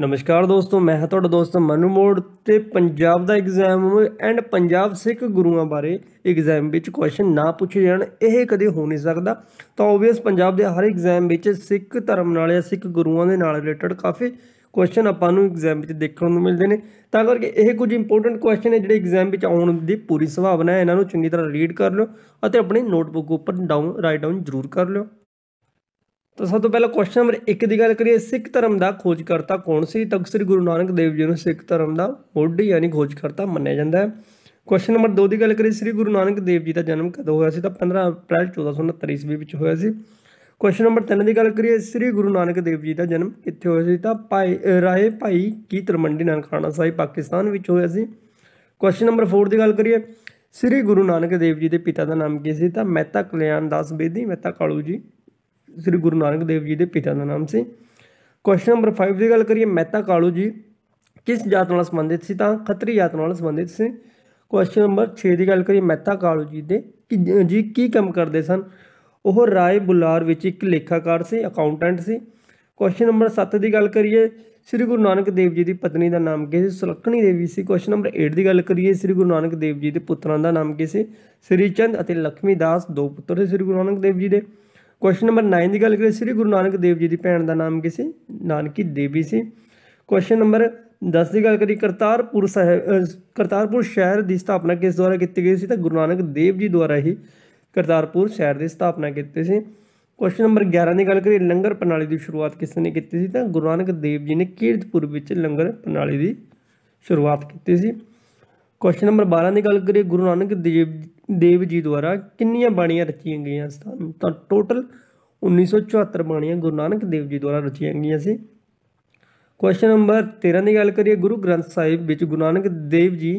ਨਮਸਕਾਰ ਦੋਸਤੋ ਮੈਂ ਹਾਂ ਤੁਹਾਡਾ ਦੋਸਤ ਮਨੂ ਮੋੜ ਤੇ ਪੰਜਾਬ ਦਾ ਐਗਜ਼ਾਮ ਐਂਡ ਪੰਜਾਬ ਸਿੱਖ ਗੁਰੂਆਂ ਬਾਰੇ ਐਗਜ਼ਾਮ ਵਿੱਚ ਕੁਐਸਚਨ ਨਾ ਪੁੱਛੇ ਜਾਣ ਇਹ ਕਦੇ ਹੋ ਨਹੀਂ ਸਕਦਾ ਤਾਂ ਆਬਵੀਅਸ ਪੰਜਾਬ ਦੇ ਹਰ ਐਗਜ਼ਾਮ ਵਿੱਚ ਸਿੱਖ ਧਰਮ ਨਾਲ ਜਾਂ ਸਿੱਖ ਗੁਰੂਆਂ ਦੇ ਨਾਲ ਰਿਲੇਟਡ ਕਾਫੀ ਕੁਐਸਚਨ ਆਪਾਂ ਨੂੰ ਐਗਜ਼ਾਮ ਵਿੱਚ ਦੇਖਣ ਨੂੰ ਮਿਲਦੇ ਨੇ ਤਾਂ ਕਰਕੇ ਇਹ ਕੁਝ ਇੰਪੋਰਟੈਂਟ ਕੁਐਸਚਨ ਹੈ ਜਿਹੜੇ ਐਗਜ਼ਾਮ ਵਿੱਚ ਆਉਣ ਦੀ ਪੂਰੀ ਸੰਭਾਵਨਾ ਹੈ ਇਹਨਾਂ ਨੂੰ ਚੰਗੀ ਤਰ੍ਹਾਂ ਰੀਡ ਕਰ ਲਓ ਅਤੇ ਆਪਣੀ ਨੋਟਬੁੱਕ ਉੱਪਰ ਡਾਊਨ ਰਾਈਟ ਡਾਊਨ ਜ਼ਰੂਰ ਕਰ ਲਓ ਤਾਂ ਸਭ ਤੋਂ ਪਹਿਲਾਂ ਕੁਐਸਚਨ ਨੰਬਰ 1 ਦੀ ਗੱਲ ਕਰੀਏ ਸਿੱਖ ਧਰਮ ਦਾ ਖੋਜਕਰਤਾ ਕੌਣ ਸੀ ਤਾਂ ਸ੍ਰੀ ਗੁਰੂ ਨਾਨਕ ਦੇਵ ਜੀ ਨੂੰ ਸਿੱਖ ਧਰਮ ਦਾ ਮੋਢੀ ਯਾਨੀ ਖੋਜਕਰਤਾ ਮੰਨਿਆ ਜਾਂਦਾ ਹੈ ਕੁਐਸਚਨ ਨੰਬਰ 2 ਦੀ ਗੱਲ ਕਰੀਏ ਸ੍ਰੀ ਗੁਰੂ ਨਾਨਕ ਦੇਵ ਜੀ ਦਾ ਜਨਮ ਕਦੋਂ ਹੋਇਆ ਸੀ ਤਾਂ 15 ਅਪ੍ਰੈਲ 1469 ਈਸਵੀ ਵਿੱਚ ਹੋਇਆ ਸੀ ਕੁਐਸਚਨ ਨੰਬਰ 3 ਦੀ ਗੱਲ ਕਰੀਏ ਸ੍ਰੀ ਗੁਰੂ ਨਾਨਕ ਦੇਵ ਜੀ ਦਾ ਜਨਮ ਕਿੱਥੇ ਹੋਇਆ ਸੀ ਤਾਂ ਭਾਈ ਰਾਏ ਭਾਈ ਕੀ ਤਰਮੰਡੀ ਨਨਕਾਣਾ ਸਾਹਿਬ ਪਾਕਿਸਤਾਨ ਵਿੱਚ ਹੋਇਆ ਸੀ ਕੁਐਸਚਨ ਨੰਬਰ 4 ਦੀ ਗੱਲ ਕਰੀਏ ਸ੍ਰੀ ਗੁਰੂ ਨਾਨਕ ਦੇਵ ਜੀ ਦੇ ਪਿਤਾ ਦਾ ਨਾਮ ਕੀ ਸੀ ਤਾਂ ਮਹਿਤਾ ਕਲਿਆਣ ਦਾਸ ਬੇਦੀ ਮਹਿਤਾ ਕਾਲੂ ਜੀ ਸ੍ਰੀ ਗੁਰੂ ਨਾਨਕ ਦੇਵ ਜੀ ਦੇ ਪਿਤਾ ਦਾ ਨਾਮ ਸੀ ਕੁਐਸਚਨ ਨੰਬਰ 5 ਦੀ ਗੱਲ ਕਰੀਏ ਮਹਿਤਾ ਕਾਲੂ ਜੀ ਕਿਸ ਜਾਤ ਨਾਲ ਸੰਬੰਧਿਤ ਸੀ ਤਾਂ ਖੱਤਰੀ ਜਾਤ ਨਾਲ ਸੰਬੰਧਿਤ ਸੀ ਕੁਐਸਚਨ ਨੰਬਰ 6 ਦੀ ਗੱਲ ਕਰੀਏ ਮਹਿਤਾ ਕਾਲੂ ਜੀ ਦੇ ਜੀ ਕੀ ਕੰਮ ਕਰਦੇ ਸਨ ਉਹ ਰਾਏ ਬੁਲਾਰ ਵਿੱਚ ਇੱਕ ਲੇਖਾਕਾਰ ਸੀ ਅਕਾਊਂਟੈਂਟ ਸੀ ਕੁਐਸਚਨ ਨੰਬਰ 7 ਦੀ ਗੱਲ ਕਰੀਏ ਸ੍ਰੀ ਗੁਰੂ ਨਾਨਕ ਦੇਵ ਜੀ ਦੀ ਪਤਨੀ ਦਾ ਨਾਮ ਕੀ ਸੀ ਸੁਲੱਖਣੀ ਦੇਵੀ ਸੀ ਕੁਐਸਚਨ ਨੰਬਰ 8 ਦੀ ਗੱਲ ਕਰੀਏ ਸ੍ਰੀ ਗੁਰੂ ਨਾਨਕ ਦੇਵ ਜੀ ਦੇ ਪੁੱਤਰਾਂ ਦਾ ਨਾਮ ਕੀ ਸੀ ਸ੍ਰੀ ਚੰਦ ਅਤੇ ਲਖਮੀ ਦਾਸ ਦੋ ਪੁੱਤਰ ਸੀ ਸ੍ਰੀ ਗੁਰੂ ਨਾਨਕ ਦੇਵ ਜੀ ਦੇ ਕੁਐਸਚਨ ਨੰਬਰ 9 ਦੀ ਗੱਲ ਕਰੀ ਸ੍ਰੀ ਗੁਰੂ ਨਾਨਕ ਦੇਵ ਜੀ ਦੀ ਭੈਣ ਦਾ ਨਾਮ ਕੀ ਸੀ ਨਾਨਕੀ ਦੇਵੀ ਸੀ ਕੁਐਸਚਨ ਨੰਬਰ 10 ਦੀ ਗੱਲ ਕਰੀ ਕਰਤਾਰਪੁਰ ਸਾਹਿਬ ਕਰਤਾਰਪੁਰ ਸ਼ਹਿਰ ਦੀ ਸਥਾਪਨਾ ਕਿਸ ਦੁਆਰਾ ਕੀਤੀ ਗਈ ਸੀ ਤਾਂ ਗੁਰੂ ਨਾਨਕ ਦੇਵ ਜੀ ਦੁਆਰਾ ਹੀ ਕਰਤਾਰਪੁਰ ਸ਼ਹਿਰ ਦੀ ਸਥਾਪਨਾ ਕੀਤੀ ਸੀ ਕੁਐਸਚਨ ਨੰਬਰ 11 ਦੀ ਗੱਲ ਕਰੀ ਲੰਗਰ ਪ੍ਰਣਾਲੀ ਦੀ ਸ਼ੁਰੂਆਤ ਕਿਸ ਨੇ ਕੀਤੀ ਸੀ ਤਾਂ ਗੁਰੂ ਨਾਨਕ ਦੇਵ ਜੀ ਨੇ ਕੀਰਤਪੁਰ ਵਿੱਚ ਲੰਗਰ ਪ੍ਰਣਾਲੀ ਦੀ ਸ਼ੁਰੂਆਤ ਕੀਤੀ ਸੀ ਕੁਐਸਚਨ ਨੰਬਰ 12 ਦੀ ਗੱਲ ਕਰੀਏ ਗੁਰੂ ਨਾਨਕ ਦੇਵ ਦੇਵ ਜੀ ਦੁਆਰਾ ਕਿੰਨੀਆਂ ਬਾਣੀਆਂ ਰਚੀਆਂ ਗਈਆਂ ਸਨ ਤਾਂ ਟੋਟਲ 1974 ਬਾਣੀਆਂ ਗੁਰੂ ਨਾਨਕ ਦੇਵ ਜੀ ਦੁਆਰਾ ਰਚੀਆਂ ਗਈਆਂ ਸੀ ਕੁਐਸਚਨ ਨੰਬਰ 13 ਦੀ ਗੱਲ ਕਰੀਏ ਗੁਰੂ ਗ੍ਰੰਥ ਸਾਹਿਬ ਵਿੱਚ ਗੁਰੂ ਨਾਨਕ ਦੇਵ ਜੀ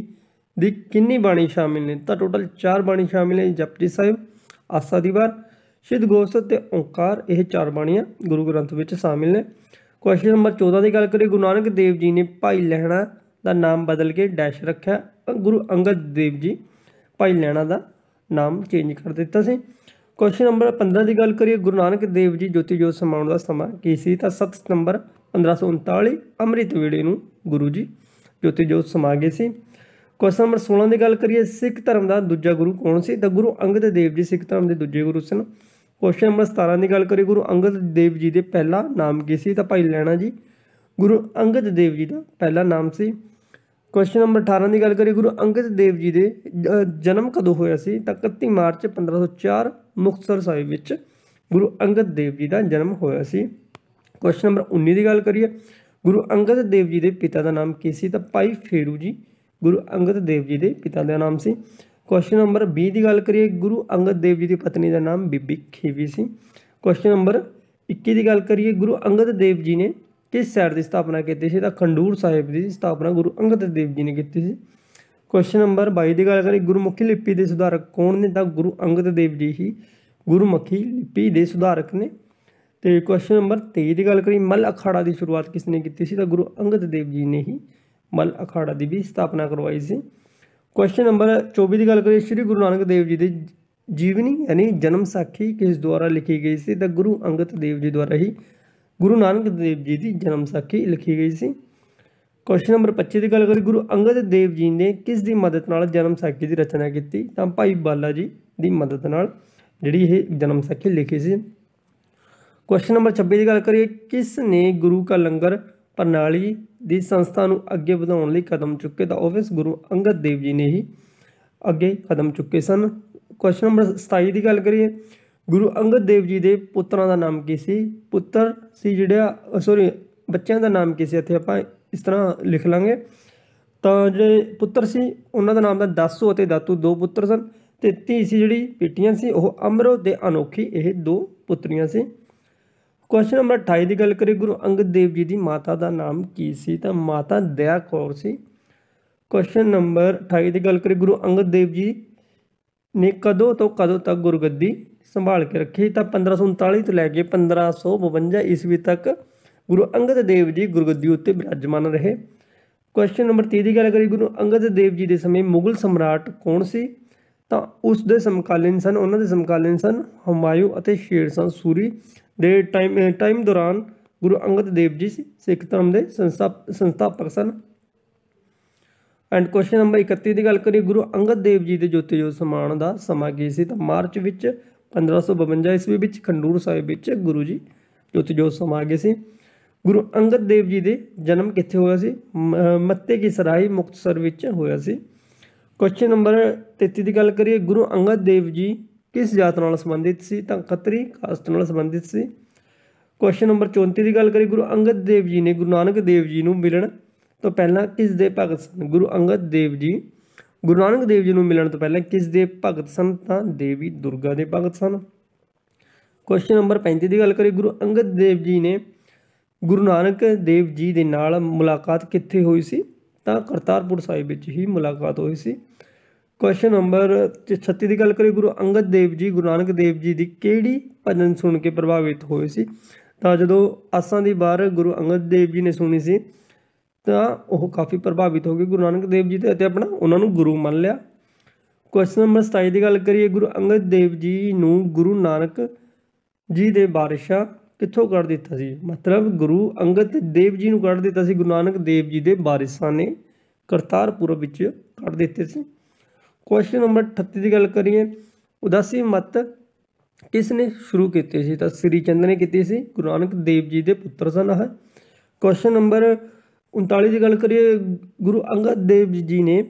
ਦੀ ਕਿੰਨੀ ਬਾਣੀ ਸ਼ਾਮਿਲ ਨੇ ਤਾਂ ਟੋਟਲ 4 ਬਾਣੀ ਸ਼ਾਮਿਲ ਨੇ ਜਪਜੀ ਸਾਹਿਬ ਆਸਾ ਦੀ ਵਾਰ ਸ਼ਿਦ ਗੋਸ਼ਤ ਤੇ ਓੰਕਾਰ ਇਹ ਚਾਰ ਬਾਣੀਆਂ ਗੁਰੂ ਗ੍ਰੰਥ ਵਿੱਚ ਸ਼ਾਮਿਲ ਨੇ ਕੁਐਸਚਨ ਨੰਬਰ 14 ਦੀ ਗੱਲ ਕਰੀਏ ਗੁਰੂ ਨਾਨਕ ਦੇਵ ਜੀ ਨੇ ਭਾਈ ਲਹਿਣਾ ਦਾ ਨਾਮ ਬਦਲ ਕੇ ਡੈਸ਼ ਰੱਖਿਆ ਗੁਰੂ ਅੰਗਦ ਦੇਵ ਜੀ ਭਾਈ ਲੈਣਾ ਦਾ ਨਾਮ ਚੇਂਜ ਕਰ ਦਿੱਤਾ ਸੀ ਕੁਐਸਚਨ ਨੰਬਰ 15 ਦੀ ਗੱਲ ਕਰੀਏ ਗੁਰੂ ਨਾਨਕ ਦੇਵ ਜੀ ਜੋਤੀ ਜੋਤ ਸਮਾਉਣ ਦਾ ਸਮਾਂ ਕੀ ਸੀ ਤਾਂ 7 ਸਤੰਬਰ 1539 ਅੰਮ੍ਰਿਤ ਵੇਲੇ ਨੂੰ ਗੁਰੂ ਜੀ ਜੋਤੀ ਜੋਤ ਸਮਾ ਗਏ ਸੀ ਕੁਐਸਚਨ ਨੰਬਰ 16 ਦੀ ਗੱਲ ਕਰੀਏ ਸਿੱਖ ਧਰਮ ਦਾ ਦੂਜਾ ਗੁਰੂ ਕੌਣ ਸੀ ਤਾਂ ਗੁਰੂ ਅੰਗਦ ਦੇਵ ਜੀ ਸਿੱਖ ਧਰਮ ਦੇ ਦੂਜੇ ਗੁਰੂ ਸਨ ਕੁਐਸਚਨ ਨੰਬਰ 17 ਦੀ ਗੱਲ ਕਰੀਏ ਗੁਰੂ ਅੰਗਦ ਦੇਵ ਜੀ ਦੇ ਪਹਿਲਾ ਨਾਮ ਕੀ ਸੀ ਤਾਂ ਭਾਈ ਲੈਣਾ ਜੀ ਗੁਰੂ ਅੰਗਦ ਦੇਵ ਜੀ ਦਾ ਪਹਿਲਾ ਨਾਮ ਸੀ ਕੁਐਸਚਨ ਨੰਬਰ 18 ਦੀ ਗੱਲ ਕਰੀ ਗੁਰੂ ਅੰਗਦ ਦੇਵ ਜੀ ਦੇ ਜਨਮ ਕਦੋਂ ਹੋਇਆ ਸੀ ਤਾਂ 31 ਮਾਰਚ 1504 ਮੁਕਤਸਰ ਸਾਹਿਬ ਵਿੱਚ ਗੁਰੂ ਅੰਗਦ ਦੇਵ ਜੀ ਦਾ ਜਨਮ ਹੋਇਆ ਸੀ ਕੁਐਸਚਨ ਨੰਬਰ 19 ਦੀ ਗੱਲ ਕਰੀਏ ਗੁਰੂ ਅੰਗਦ ਦੇਵ ਜੀ ਦੇ ਪਿਤਾ ਦਾ ਨਾਮ ਕੀ ਸੀ ਤਾਂ ਭਾਈ ਫੇਰੂ ਜੀ ਗੁਰੂ ਅੰਗਦ ਦੇਵ ਜੀ ਦੇ ਪਿਤਾ ਦਾ ਨਾਮ ਸੀ ਕੁਐਸਚਨ ਨੰਬਰ 20 ਦੀ ਗੱਲ ਕਰੀਏ ਗੁਰੂ ਅੰਗਦ ਦੇਵ ਜੀ ਦੀ ਪਤਨੀ ਦਾ ਨਾਮ ਬੀਬੀ ਖੀਵੀ ਸੀ ਕੁਐਸਚਨ ਨੰਬਰ 21 ਦੀ ਗੱਲ ਕਰੀਏ ਗੁਰੂ ਅੰਗਦ ਦੇਵ ਜੀ ਨੇ ਕਿਸ ਸ਼ਹਿਰ ਦੀ ਸਥਾਪਨਾ ਕੀਤੀ ਸੀ ਤਾਂ ਖੰਡੂਰ ਸਾਹਿਬ ਦੀ ਸਥਾਪਨਾ ਗੁਰੂ ਅੰਗਦ ਦੇਵ ਜੀ ਨੇ ਕੀਤੀ ਸੀ ਕੁਐਸਚਨ ਨੰਬਰ 22 ਦੀ ਗੱਲ ਕਰੀ ਗੁਰਮੁਖੀ ਲਿਪੀ ਦੇ ਸੁਧਾਰਕ ਕੌਣ ਨੇ ਤਾਂ ਗੁਰੂ ਅੰਗਦ ਦੇਵ ਜੀ ਹੀ ਗੁਰਮੁਖੀ ਲਿਪੀ ਦੇ ਸੁਧਾਰਕ ਨੇ ਤੇ ਕੁਐਸਚਨ ਨੰਬਰ 23 ਦੀ ਗੱਲ ਕਰੀ ਮਲ ਅਖਾੜਾ ਦੀ ਸ਼ੁਰੂਆਤ ਕਿਸ ਨੇ ਕੀਤੀ ਸੀ ਤਾਂ ਗੁਰੂ ਅੰਗਦ ਦੇਵ ਜੀ ਨੇ ਹੀ ਮਲ ਅਖਾੜਾ ਦੀ ਵੀ ਸਥਾਪਨਾ ਕਰਵਾਈ ਸੀ ਕੁਐਸਚਨ ਨੰਬਰ 24 ਦੀ ਗੱਲ ਕਰੀ ਸ੍ਰੀ ਗੁਰੂ ਨਾਨਕ ਦੇਵ ਜੀ ਦੀ ਜੀਵਨੀ ਯਾਨੀ ਜਨਮ ਸਾਖੀ ਕਿਸ ਦੁਆਰਾ ਲਿਖੀ ਗਈ ਸੀ ਤਾਂ ਗੁਰੂ ਅੰਗਦ ਦੇਵ ਜੀ ਦੁਆਰਾ ਹੀ ਗੁਰੂ ਨਾਨਕ ਦੇਵ ਜੀ ਦੀ ਜਨਮ ਸਾਖੀ ਲਿਖੀ ਗਈ ਸੀ ਕੁਐਸਚਨ ਨੰਬਰ 25 ਦੀ ਗੱਲ ਕਰੀ ਗੁਰੂ ਅੰਗਦ ਦੇਵ ਜੀ ਨੇ ਕਿਸ ਦੀ ਮਦਦ ਨਾਲ ਜਨਮ ਸਾਖੀ ਦੀ ਰਚਨਾ ਕੀਤੀ ਤਾਂ ਭਾਈ ਬਾਲਾ ਜੀ ਦੀ ਮਦਦ ਨਾਲ ਜਿਹੜੀ ਇਹ ਜਨਮ ਸਾਖੀ ਲਿਖੀ ਸੀ ਕੁਐਸਚਨ ਨੰਬਰ 26 ਦੀ ਗੱਲ ਕਰੀਏ ਕਿਸ ਨੇ ਗੁਰੂ ਕਾ ਲੰਗਰ ਪ੍ਰਣਾਲੀ ਦੀ ਸੰਸਥਾ ਨੂੰ ਅੱਗੇ ਵਧਾਉਣ ਲਈ ਕਦਮ ਚੁੱਕੇ ਤਾਂ ਆਫਿਸ ਗੁਰੂ ਅੰਗਦ ਦੇਵ ਜੀ ਨੇ ਹੀ ਅੱਗੇ ਕਦਮ ਚੁੱਕੇ ਸਨ ਕੁਐਸਚਨ ਨੰਬਰ 27 ਦੀ ਗੱਲ ਕਰੀਏ ਗੁਰੂ ਅੰਗਦ ਦੇਵ ਜੀ ਦੇ ਪੁੱਤਰਾਂ ਦਾ ਨਾਮ ਕੀ ਸੀ ਪੁੱਤਰ ਸੀ ਜਿਹੜਾ ਸੌਰੀ ਬੱਚਿਆਂ ਦਾ ਨਾਮ ਕੀ ਸੀ ਇੱਥੇ ਆਪਾਂ ਇਸ ਤਰ੍ਹਾਂ ਲਿਖ ਲਾਂਗੇ ਤਾਂ ਜਿਹੜੇ ਪੁੱਤਰ ਸੀ ਉਹਨਾਂ ਦਾ ਨਾਮ ਦਾ ਦਾਸੂ ਅਤੇ ਦਾਤੂ ਦੋ ਪੁੱਤਰ ਸਨ ਤੇ ਧੀ ਸੀ ਜਿਹੜੀ ਪੀਟੀਆਂ ਸੀ ਉਹ ਅਮਰੋ ਦੇ ਅਨੋਖੀ ਇਹ ਦੋ ਪੁੱਤਰੀਆਂ ਸੀ ਕੁਐਸਚਨ ਨੰਬਰ 28 ਦੀ ਗੱਲ ਕਰੀ ਗੁਰੂ ਅੰਗਦ ਦੇਵ ਜੀ ਦੀ ਮਾਤਾ ਦਾ ਨਾਮ ਕੀ ਸੀ ਤਾਂ ਮਾਤਾ ਦਇਆ ਕੌਰ ਸੀ ਕੁਐਸਚਨ ਨੰਬਰ 28 ਦੀ ਗੱਲ ਕਰੀ ਗੁਰੂ ਅੰਗਦ ਦੇਵ ਜੀ ਨੇ ਕਦੋਂ ਤੋਂ ਕਦੋਂ ਤੱਕ ਗੁਰਗੱਦੀ ਸੰਭਾਲ ਕੇ ਰੱਖੀ ਤਾਂ 1539 ਤੋਂ ਲੈ ਕੇ 1552 ਈਸਵੀ ਤੱਕ ਗੁਰੂ ਅੰਗਦ ਦੇਵ ਜੀ ਗੁਰਗੱਦੀ ਉੱਤੇ ਬਿਰਾਜਮਾਨ ਰਹੇ ਕੁਐਸਚਨ ਨੰਬਰ 30 ਦੀ ਗੱਲ ਕਰੀ ਗੁਰੂ ਅੰਗਦ ਦੇਵ ਜੀ ਦੇ ਸਮੇਂ ਮੁਗਲ ਸਮਰਾਟ ਕੌਣ ਸੀ ਤਾਂ ਉਸ ਦੇ ਸਮਕਾਲੀਨ ਸਨ ਉਹਨਾਂ ਦੇ ਸਮਕਾਲੀਨ ਸਨ ਹਮਾਯੂ ਅਤੇ ਸ਼ੇਰ ਸਨ ਸੂਰੀ ਦੇ ਟਾਈਮ ਟਾਈਮ ਦੌਰਾਨ ਗੁਰੂ ਅੰਗਦ ਦੇਵ ਜੀ ਸਿੱਖ ਧਰਮ ਦੇ ਸੰਸਥਾਪਕ ਸਨ ਐਂਡ ਕੁਐਸਚਨ ਨੰਬਰ 31 ਦੀ ਗੱਲ ਕਰੀ ਗੁਰੂ ਅੰਗਦ ਦੇਵ ਜੀ ਦੇ ਜੋਤੀ ਜੋਤ ਸਮਾਨ ਦਾ ਸਮਾਂ ਕੀ ਸੀ ਤਾਂ ਮਾਰਚ ਵਿੱਚ 1552 ਈਸਵੀ ਵਿੱਚ ਖੰਡੂਰ ਸਾਹਿਬ ਵਿੱਚ ਗੁਰੂ ਜੀ ਜੋਤ ਜੋਤ ਸਮਾ ਗਏ ਸੀ ਗੁਰੂ ਅੰਗਦ ਦੇਵ ਜੀ ਦੇ ਜਨਮ ਕਿੱਥੇ ਹੋਇਆ ਸੀ ਮੱਤੇ ਕੀ ਸਰਾਈ ਮੁਕਤਸਰ ਵਿੱਚ ਹੋਇਆ ਸੀ ਕੁਐਸਚਨ ਨੰਬਰ 33 ਦੀ ਗੱਲ ਕਰੀਏ ਗੁਰੂ ਅੰਗਦ ਦੇਵ ਜੀ ਕਿਸ ਜਾਤ ਨਾਲ ਸੰਬੰਧਿਤ ਸੀ ਤਾਂ ਖੱਤਰੀ ਕਾਸਟ ਨਾਲ ਸੰਬੰਧਿਤ ਸੀ ਕੁਐਸਚਨ ਨੰਬਰ 34 ਦੀ ਗੱਲ ਕਰੀਏ ਗੁਰੂ ਅੰਗਦ ਦੇਵ ਜੀ ਨੇ ਗੁਰੂ ਨਾਨਕ ਦੇਵ ਜੀ ਨੂੰ ਮਿਲਣ ਤੋਂ ਪਹਿਲਾਂ ਕਿਸ ਦੇ ਭਗਤ ਸਨ ਗੁਰੂ ਅੰਗਦ ਦੇਵ ਜੀ ਗੁਰੂ ਨਾਨਕ ਦੇਵ ਜੀ ਨੂੰ ਮਿਲਣ ਤੋਂ ਪਹਿਲਾਂ ਕਿਸ ਦੇ ਭਗਤ ਸਨ ਤਾਂ ਦੇਵੀ ਦੁਰਗਾ ਦੇ ਭਗਤ ਸਨ ਕੁਐਸਚਨ ਨੰਬਰ 35 ਦੀ ਗੱਲ ਕਰੀ ਗੁਰੂ ਅੰਗਦ ਦੇਵ ਜੀ ਨੇ ਗੁਰੂ ਨਾਨਕ ਦੇਵ ਜੀ ਦੇ ਨਾਲ ਮੁਲਾਕਾਤ ਕਿੱਥੇ ਹੋਈ ਸੀ ਤਾਂ ਕਰਤਾਰਪੁਰ ਸਾਹਿਬ ਵਿੱਚ ਹੀ ਮੁਲਾਕਾਤ ਹੋਈ ਸੀ ਕੁਐਸਚਨ ਨੰਬਰ 36 ਦੀ ਗੱਲ ਕਰੀ ਗੁਰੂ ਅੰਗਦ ਦੇਵ ਜੀ ਗੁਰੂ ਨਾਨਕ ਦੇਵ ਜੀ ਦੀ ਕਿਹੜੀ ਭਜਨ ਸੁਣ ਕੇ ਪ੍ਰਭਾਵਿਤ ਹੋਏ ਸੀ ਤਾਂ ਜਦੋਂ ਆਸਾਂ ਦੀ ਬਾਰ ਗੁਰੂ ਅੰਗਦ ਦੇਵ ਜੀ ਨੇ ਸੁਣੀ ਸੀ ਤਾਂ ਉਹ ਕਾਫੀ ਪ੍ਰਭਾਵਿਤ ਹੋ ਗਏ ਗੁਰੂ ਨਾਨਕ ਦੇਵ ਜੀ ਤੇ ਅਤੇ ਆਪਣਾ ਉਹਨਾਂ ਨੂੰ ਗੁਰੂ ਮੰਨ ਲਿਆ ਕੁਐਸਚਨ ਨੰਬਰ 27 ਦੀ ਗੱਲ ਕਰੀਏ ਗੁਰੂ ਅੰਗਦ ਦੇਵ ਜੀ ਨੂੰ ਗੁਰੂ ਨਾਨਕ ਜੀ ਦੇ ਬਾਰਿਸ਼ਾ ਕਿੱਥੋਂ ਕੱਢ ਦਿੱਤਾ ਸੀ ਮਤਲਬ ਗੁਰੂ ਅੰਗਦ ਦੇਵ ਜੀ ਨੂੰ ਕੱਢ ਦਿੱਤਾ ਸੀ ਗੁਰੂ ਨਾਨਕ ਦੇਵ ਜੀ ਦੇ ਬਾਰਿਸ਼ਾ ਨੇ ਕਰਤਾਰਪੁਰ ਵਿੱਚ ਕੱਢ ਦਿੱਤੇ ਸੀ ਕੁਐਸਚਨ ਨੰਬਰ 38 ਦੀ ਗੱਲ ਕਰੀਏ ਉਦਾਸੀ ਮਤ ਕਿਸ ਨੇ ਸ਼ੁਰੂ ਕੀਤੀ ਸੀ ਤਾਂ ਸ੍ਰੀ ਚੰਦ ਨੇ ਕੀਤੀ ਸੀ ਗੁਰੂ ਨਾਨਕ ਦੇਵ ਜੀ ਦੇ ਪੁੱਤਰ ਸਨ ਹੈ ਕੁਐਸਚਨ ਨੰਬਰ 39 ਦੀ ਗੱਲ ਕਰੀਏ ਗੁਰੂ ਅੰਗਦ ਦੇਵ ਜੀ ਨੇ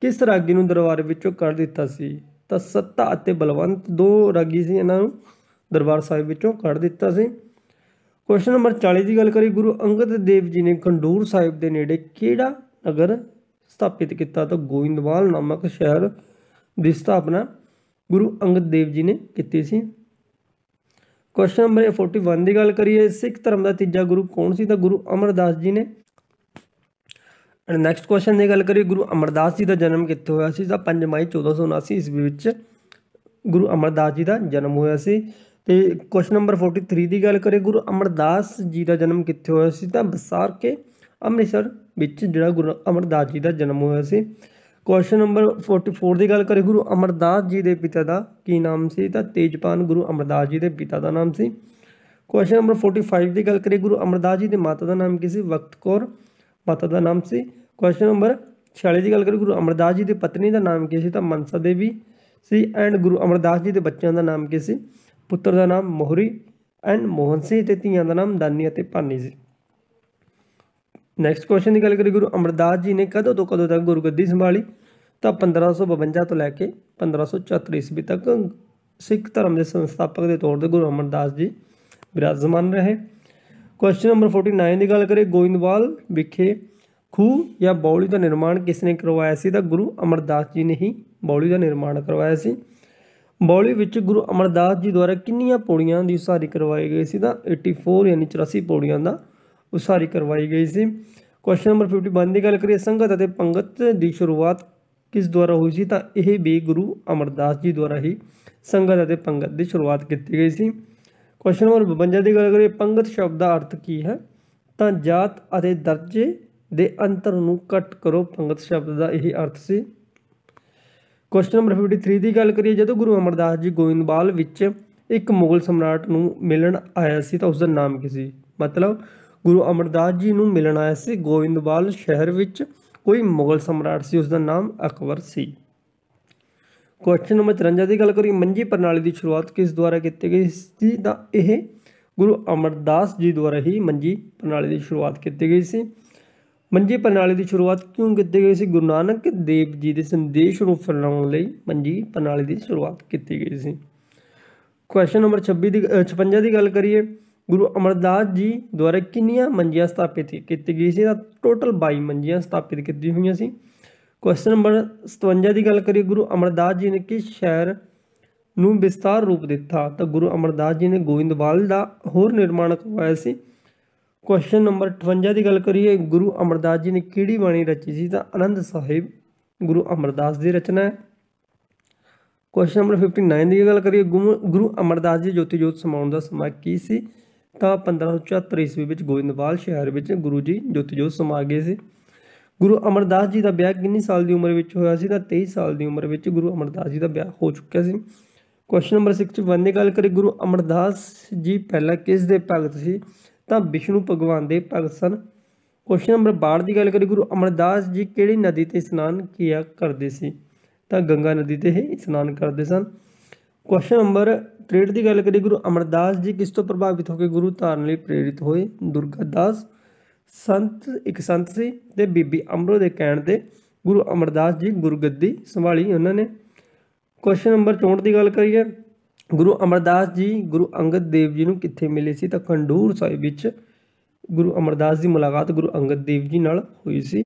ਕਿਸ ਰਾਗੀ ਨੂੰ ਦਰਬਾਰ ਵਿੱਚੋਂ ਕੱਢ ਦਿੱਤਾ ਸੀ ਤਾਂ ਸੱਤਾ ਅਤੇ ਬਲਵੰਤ ਦੋ ਰਾਗੀ ਸੀ ਇਹਨਾਂ ਨੂੰ ਦਰਬਾਰ ਸਾਹਿਬ ਵਿੱਚੋਂ ਕੱਢ ਦਿੱਤਾ ਸੀ ਕੁਐਸਚਨ ਨੰਬਰ 40 ਦੀ ਗੱਲ ਕਰੀ ਗੁਰੂ ਅੰਗਦ ਦੇਵ ਜੀ ਨੇ ਖੰਡੂਰ ਸਾਹਿਬ ਦੇ ਨੇੜੇ ਕਿਹੜਾ ਨਗਰ ਸਥਾਪਿਤ ਕੀਤਾ ਤਾਂ ਗੋਇੰਦਵਾਲ ਨਾਮਕ ਸ਼ਹਿਰ ਦੀ ਸਥਾਪਨਾ ਗੁਰੂ ਅੰਗਦ ਦੇਵ ਜੀ ਨੇ ਕੀਤੀ ਸੀ ਕੁਐਸਚਨ ਨੰਬਰ 41 ਦੀ ਗੱਲ ਕਰੀਏ ਸਿੱਖ ਧਰਮ ਦਾ ਤੀਜਾ ਗੁਰੂ ਕੌਣ ਸੀ ਤਾਂ ਗੁਰੂ ਅਮਰਦਾਸ ਜੀ ਨੇ ਐਂਡ ਨੈਕਸਟ ਕੁਐਸਚਨ ਦੀ ਗੱਲ ਕਰੀਏ ਗੁਰੂ ਅਮਰਦਾਸ ਜੀ ਦਾ ਜਨਮ ਕਿੱਥੇ ਹੋਇਆ ਸੀ ਤਾਂ 5 ਮਈ 1479 ਈਸਵੀ ਵਿੱਚ ਗੁਰੂ ਅਮਰਦਾਸ ਜੀ ਦਾ ਜਨਮ ਹੋਇਆ ਸੀ ਤੇ ਕੁਐਸਚਨ ਨੰਬਰ 43 ਦੀ ਗੱਲ ਕਰੀਏ ਗੁਰੂ ਅਮਰਦਾਸ ਜੀ ਦਾ ਜਨਮ ਕਿੱਥੇ ਹੋਇਆ ਸੀ ਤਾਂ ਬਸਾਰ ਕੇ ਅੰਮ੍ਰਿਤਸਰ ਵਿੱਚ ਜਿਹੜਾ ਗੁਰੂ ਅਮਰਦਾਸ ਜੀ ਦਾ ਜਨਮ ਹੋਇਆ ਸੀ ਕੁਐਸਚਨ ਨੰਬਰ 44 ਦੀ ਗੱਲ ਕਰੀਏ ਗੁਰੂ ਅਮਰਦਾਸ ਜੀ ਦੇ ਪਿਤਾ ਦਾ ਕੀ ਨਾਮ ਸੀ ਤਾਂ ਤੇਜਪਾਨ ਗੁਰੂ ਅਮਰਦਾਸ ਜੀ ਦੇ ਪਿਤਾ ਦਾ ਨਾਮ ਸੀ ਕੁਐਸਚਨ ਨੰਬਰ 45 ਦੀ ਗੱਲ ਕਰੀਏ ਗੁਰੂ ਅਮਰਦਾਸ ਜੀ ਦੇ ਮਾਤਾ ਦਾ ਨਾਮ ਕੀ ਸੀ ਵਕਤ ਕੌਰ ਮਾਤਾ ਦਾ ਨਾਮ ਸੀ ਕੁਐਸਚਨ ਨੰਬਰ 46 ਦੀ ਗੱਲ ਕਰੀ ਗੁਰੂ ਅਮਰਦਾਸ ਜੀ ਦੀ ਪਤਨੀ ਦਾ ਨਾਮ ਕੀ ਸੀ ਤਾਂ ਮਨਸਾ ਦੇਵੀ ਸੀ ਐਂਡ ਗੁਰੂ ਅਮਰਦਾਸ ਜੀ ਦੇ ਬੱਚਿਆਂ ਦਾ ਨਾਮ ਕੀ ਸੀ ਪੁੱਤਰ ਦਾ ਨਾਮ ਮੋਹਰੀ ਐਂਡ ਮੋਹਨ ਸਿੰਘ ਤੇ ਧੀਆਂ ਦਾ ਨਾਮ ਦਾਨੀ ਅਤੇ ਪਾਨੀ ਸੀ ਨੈਕਸਟ ਕੁਐਸਚਨ ਦੀ ਗੱਲ ਕਰੀ ਗੁਰੂ ਅਮਰਦਾਸ ਜੀ ਨੇ ਕਦੋਂ ਤੋਂ ਕਦੋਂ ਤੱਕ ਗੁਰਗੱਦੀ ਸੰਭਾਲੀ ਤਾਂ 1552 ਤੋਂ ਲੈ ਕੇ 1574 ਈਸਵੀ ਤੱਕ ਸਿੱਖ ਧਰਮ ਦੇ ਸੰਸਥਾਪਕ ਦੇ ਤੌਰ ਤੇ ਗੁਰੂ ਅਮਰਦਾਸ ਜੀ ਬਿਰਾਜਮਾਨ ਰਹੇ ਕੁਐਸਚਨ ਨੰਬਰ 49 ਦੀ ਗੱਲ ਕਰੇ ਗੋਇੰਦਵਾਲ ਵਿਖੇ ਖੂਹ ਜਾਂ ਬੌਲੀ ਦਾ ਨਿਰਮਾਣ ਕਿਸ ਨੇ ਕਰਵਾਇਆ ਸੀ ਤਾਂ ਗੁਰੂ ਅਮਰਦਾਸ ਜੀ ਨੇ ਹੀ ਬੌਲੀ ਦਾ ਨਿਰਮਾਣ ਕਰਵਾਇਆ ਸੀ ਬੌਲੀ ਵਿੱਚ ਗੁਰੂ ਅਮਰਦਾਸ ਜੀ ਦੁਆਰਾ ਕਿੰਨੀਆਂ ਪੌੜੀਆਂ ਦੀ ਉਸਾਰੀ ਕਰਵਾਈ ਗਈ ਸੀ ਤਾਂ 84 ਯਾਨੀ 84 ਪੌੜੀਆਂ ਦਾ ਉਸਾਰੀ ਕਰਵਾਈ ਗਈ ਸੀ ਕੁਐਸਚਨ ਨੰਬਰ 51 ਦੀ ਗੱਲ ਕਰੀਏ ਸੰਗਤ ਅਤੇ ਪੰਗਤ ਦੀ ਸ਼ੁਰੂਆਤ ਕਿਸ ਦੁਆਰਾ ਹੋਈ ਸੀ ਤਾਂ ਇਹ ਵੀ ਗੁਰੂ ਅਮਰਦਾਸ ਜੀ ਦੁਆਰਾ ਹੀ ਸੰਗਤ ਅਤੇ ਪੰਗਤ ਦੀ ਸ਼ੁਰੂਆਤ ਕੀਤੀ ਗਈ ਸੀ ਕੁਐਸਚਨ ਨੰਬਰ 52 ਦੀ ਗੱਲ ਕਰੀਏ ਪੰਗਤ ਸ਼ਬਦ ਦਾ ਅਰਥ ਕੀ ਹੈ ਤਾਂ ਜਾਤ ਅਤੇ ਦਰਜੇ ਦੇ ਅੰਤਰ ਨੂੰ ਕੱਟ ਕਰੋ ਪੰਗਤ ਸ਼ਬਦ ਦਾ ਇਹ ਅਰਥ ਸੀ ਕੁਐਸਚਨ ਨੰਬਰ 53 ਦੀ ਗੱਲ ਕਰੀਏ ਜਦੋਂ ਗੁਰੂ ਅਮਰਦਾਸ ਜੀ ਗੋਇੰਦਵਾਲ ਵਿੱਚ ਇੱਕ ਮੁਗਲ ਸਮਰਾਟ ਨੂੰ ਮਿਲਣ ਆਇਆ ਸੀ ਤਾਂ ਉਸ ਦਾ ਨਾਮ ਕੀ ਸੀ ਮਤਲਬ ਗੁਰੂ ਅਮਰਦਾਸ ਜੀ ਨੂੰ ਮਿਲਣ ਆਇਆ ਸੀ ਗੋਇੰਦਵਾਲ ਸ਼ਹਿਰ ਵਿੱਚ ਕੋਈ ਮੁਗਲ ਸਮਰਾਟ ਸੀ ਉਸ ਦਾ ਨਾਮ ਅਕਬਰ ਸੀ ਕੁਐਸਚਨ ਨੰਬਰ 53 ਦੀ ਗੱਲ ਕਰੀ ਮੰਜੀ ਪ੍ਰਣਾਲੀ ਦੀ ਸ਼ੁਰੂਆਤ ਕਿਸ ਦੁਆਰਾ ਕੀਤੀ ਗਈ ਸੀ ਤਾਂ ਇਹ ਗੁਰੂ ਅਮਰਦਾਸ ਜੀ ਦੁਆਰਾ ਹੀ ਮੰਜੀ ਪ੍ਰਣਾਲੀ ਦੀ ਸ਼ੁਰੂਆਤ ਕੀਤੀ ਗਈ ਸੀ ਮੰਜੀ ਪ੍ਰਣਾਲੀ ਦੀ ਸ਼ੁਰੂਆਤ ਕਿਉਂ ਕੀਤੀ ਗਈ ਸੀ ਗੁਰੂ ਨਾਨਕ ਦੇਵ ਜੀ ਦੇ ਸੰਦੇਸ਼ ਨੂੰ ਫੈਲਾਉਣ ਲਈ ਮੰਜੀ ਪ੍ਰਣਾਲੀ ਦੀ ਸ਼ੁਰੂਆਤ ਕੀਤੀ ਗਈ ਸੀ ਕੁਐਸਚਨ ਨੰਬਰ 26 ਦੀ 56 ਦੀ ਗੱਲ ਕਰੀਏ ਗੁਰੂ ਅਮਰਦਾਸ ਜੀ ਦੁਆਰਾ ਕਿੰਨੀਆਂ ਮੰਜੀਆਂ ਸਥਾਪਿਤ ਕੀਤੀ ਗਈ ਸੀ ਤਾਂ ਟੋਟਲ 22 ਮੰਜੀਆਂ ਸਥਾਪਿਤ ਕੀਤੀ ਹੋਈਆਂ ਸੀ ਕੁਐਸਚਨ ਨੰਬਰ 57 ਦੀ ਗੱਲ ਕਰੀਏ ਗੁਰੂ ਅਮਰਦਾਸ ਜੀ ਨੇ ਕਿਸ ਸ਼ਹਿਰ ਨੂੰ ਵਿਸਤਾਰ ਰੂਪ ਦਿੱਤਾ ਤਾਂ ਗੁਰੂ ਅਮਰਦਾਸ ਜੀ ਨੇ ਗੋਇੰਦਵਾਲ ਦਾ ਹੋਰ ਨਿਰਮਾਣ ਕਰਵਾਇਆ ਸੀ ਕੁਐਸਚਨ ਨੰਬਰ 58 ਦੀ ਗੱਲ ਕਰੀਏ ਗੁਰੂ ਅਮਰਦਾਸ ਜੀ ਨੇ ਕਿਹੜੀ ਬਾਣੀ ਰਚੀ ਸੀ ਤਾਂ ਅਨੰਦ ਸਾਹਿਬ ਗੁਰੂ ਅਮਰਦਾਸ ਦੀ ਰਚਨਾ ਹੈ ਕੁਐਸਚਨ ਨੰਬਰ 59 ਦੀ ਗੱਲ ਕਰੀਏ ਗੁਰੂ ਅਮਰਦਾਸ ਜੀ ਜੋਤੀ ਜੋਤ ਸਮਾਉਣ ਦਾ ਸਮਾਂ ਕੀ ਸੀ ਤਾਂ 1574 ਈਸਵੀ ਵਿੱਚ ਗੋਇੰਦਵਾਲ ਸ਼ਹਿਰ ਵਿੱਚ ਗੁਰੂ ਜੀ ਜੋਤੀ ਜੋਤ ਸਮਾ ਗਏ ਸੀ ਗੁਰੂ ਅਮਰਦਾਸ ਜੀ ਦਾ ਵਿਆਹ ਕਿੰਨੀ ਸਾਲ ਦੀ ਉਮਰ ਵਿੱਚ ਹੋਇਆ ਸੀ ਤਾਂ 23 ਸਾਲ ਦੀ ਉਮਰ ਵਿੱਚ ਗੁਰੂ ਅਮਰਦਾਸ ਜੀ ਦਾ ਵਿਆਹ ਹੋ ਚੁੱਕਿਆ ਸੀ ਕੁਐਸਚਨ ਨੰਬਰ 6 ਚ ਬੰਨੇ ਗੱਲ ਕਰੇ ਗੁਰੂ ਅਮਰਦਾਸ ਜੀ ਪਹਿਲਾਂ ਕਿਸ ਦੇ ਭਗਤ ਸੀ ਤਾਂ ਵਿਸ਼ਨੂੰ ਭਗਵਾਨ ਦੇ ਭਗਤ ਸਨ ਕੁਐਸਚਨ ਨੰਬਰ 12 ਦੀ ਗੱਲ ਕਰੇ ਗੁਰੂ ਅਮਰਦਾਸ ਜੀ ਕਿਹੜੀ ਨਦੀ ਤੇ ਇਸ਼ਨਾਨ ਕੀਆ ਕਰਦੇ ਸੀ ਤਾਂ ਗੰਗਾ ਨਦੀ ਤੇ ਹੀ ਇਸ਼ਨਾਨ ਕਰਦੇ ਸਨ ਕੁਐਸਚਨ ਨੰਬਰ 63 ਦੀ ਗੱਲ ਕਰੀ ਗੁਰੂ ਅਮਰਦਾਸ ਜੀ ਕਿਸ ਤੋਂ ਪ੍ਰਭਾਵਿਤ ਹੋ ਕੇ ਗੁਰੂ ਧਾਰਨ ਲਈ ਪ੍ਰੇਰਿਤ ਹੋਏ ਦੁਰਗਾਦਾਸ ਸੰਤ ਇੱਕ ਸੰਤ ਸੀ ਤੇ ਬੀਬੀ ਅਮਰੋ ਦੇ ਕਹਿਣ ਤੇ ਗੁਰੂ ਅਮਰਦਾਸ ਜੀ ਗੁਰਗੱਦੀ ਸੰਭਾਲੀ ਉਹਨਾਂ ਨੇ ਕੁਐਸਚਨ ਨੰਬਰ 64 ਦੀ ਗੱਲ ਕਰੀਏ ਗੁਰੂ ਅਮਰਦਾਸ ਜੀ ਗੁਰੂ ਅੰਗਦ ਦੇਵ ਜੀ ਨੂੰ ਕਿੱਥੇ ਮਿਲੇ ਸੀ ਤਾਂ ਖੰਡੂਰ ਸਾਹਿਬ ਵਿੱਚ ਗੁਰੂ ਅਮਰਦਾਸ ਦੀ ਮੁਲਾਕਾਤ ਗੁਰੂ ਅੰਗਦ ਦੇਵ ਜੀ ਨਾਲ ਹੋਈ ਸੀ